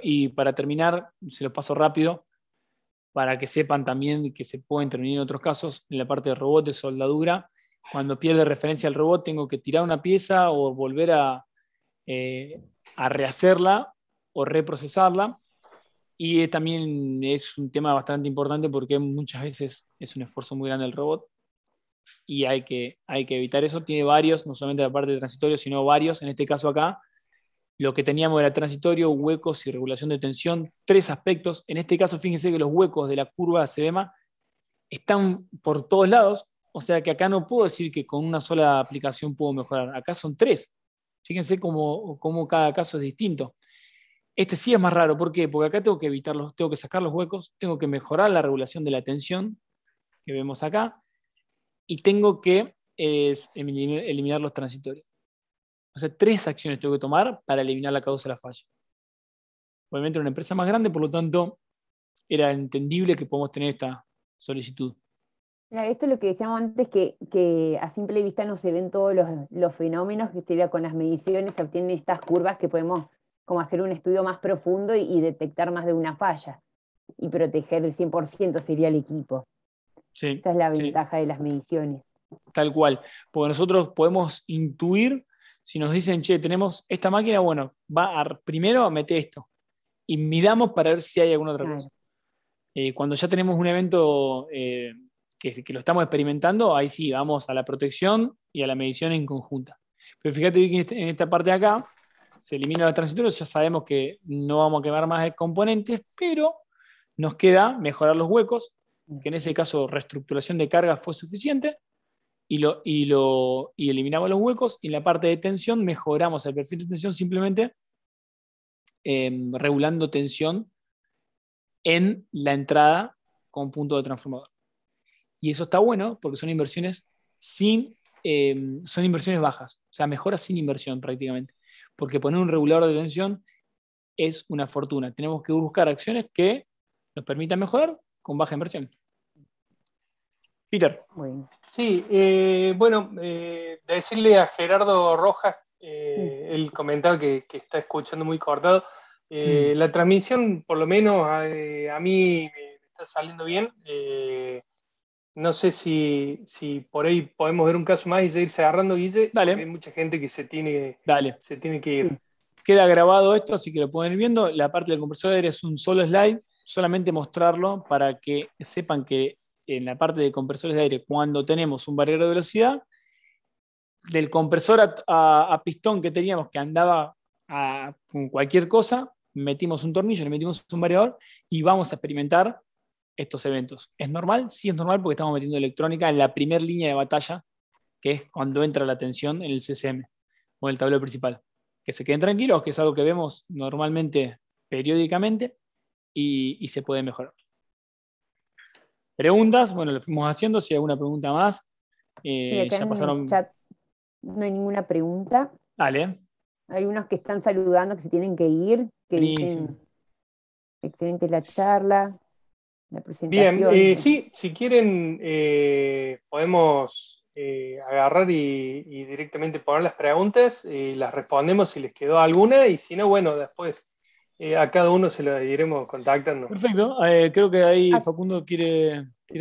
Y para terminar, se los paso rápido, para que sepan también que se pueden intervenir en otros casos, en la parte de de soldadura. Cuando pierde referencia al robot tengo que tirar una pieza o volver eh, a, rehacerla o reprocesarla. Y también es un tema bastante importante porque muchas veces es un esfuerzo muy grande el robot y hay que, hay que evitar eso. Tiene varios, no solamente la parte de transitorio, sino varios. En este caso acá, lo que teníamos era transitorio, huecos y regulación de tensión, tres aspectos. En este caso, fíjense que los huecos de la curva CEMA están por todos lados, o sea que acá no puedo decir que con una sola aplicación puedo mejorar. Acá son tres. Fíjense cómo, cada caso es distinto. Este sí es más raro. ¿Por qué? Porque acá tengo que evitarlos, tengo que sacar los huecos, tengo que mejorar la regulación de la tensión que vemos acá y tengo que eh, eliminar los transitorios. O sea, tres acciones tengo que tomar para eliminar la causa de la falla. Obviamente era una empresa más grande, por lo tanto, era entendible que podamos tener esta solicitud. esto es lo que decíamos antes, que, a simple vista no se ven todos los, fenómenos, que sería con las mediciones se obtienen estas curvas que podemos como hacer un estudio más profundo y, detectar más de una falla. Y proteger el 100% sería el equipo. Esta es la ventaja de las mediciones. Tal cual, porque nosotros podemos intuir si nos dicen, che, tenemos esta máquina, bueno, va a, primero mete esto y midamos para ver si hay alguna otra mm. cosa. Eh, cuando ya tenemos un evento eh, que, lo estamos experimentando, ahí sí, vamos a la protección y a la medición en conjunta. Pero fíjate que este, en esta parte de acá se elimina la transitorios, ya sabemos que no vamos a quemar más componentes, pero nos queda mejorar los huecos, que en ese caso reestructuración de carga fue suficiente, y, lo, eliminamos los huecos y en la parte de tensión mejoramos el perfil de tensión simplemente em, regulando tensión en la entrada con punto de transformador. Y eso está bueno porque son inversiones sin, em, son inversiones bajas, o sea, mejoras sin inversión prácticamente, porque poner un regulador de tensión es una fortuna. Tenemos que buscar acciones que nos permitan mejorar con baja inversión. Peter. Sí, eh, bueno, eh, decirle a Gerardo Rojas, eh, el comentario que, está escuchando muy cortado, mm. la transmisión por lo menos a, mí me está saliendo bien. no sé si, por ahí podemos ver un caso más y seguirse agarrando, Guille. Dale. Hay mucha gente que se tiene, Se tiene que ir. Queda grabado esto, así que lo pueden ir viendo. La parte del compresor es un solo slide, solamente mostrarlo para que sepan que en la parte de compresores de aire, cuando tenemos un variador de velocidad, del compresor a, pistón que teníamos que andaba a, con cualquier cosa, metimos un tornillo, le metimos un variador y vamos a experimentar estos eventos. ¿Es normal? Sí, es normal porque estamos metiendo electrónica en la primera línea de batalla, que es cuando entra la tensión en el CCM o en el tablero principal. Que se queden tranquilos, que es algo que vemos normalmente periódicamente y se puede mejorar preguntas. Bueno, lo fuimos haciendo. Si hay alguna pregunta más, eh, ya pasaron. no hay ninguna pregunta. Dale. Hay unos que están saludando que se tienen que ir, que excelente la charla, la presentación. Bien, eh, sí, si quieren eh, podemos agarrar y, y, directamente poner las preguntas y las respondemos si les quedó alguna y si no, bueno, después eh, a cada uno se lo iremos contactando. Perfecto. Eh, creo que ahí ah. Facundo quiere, quiere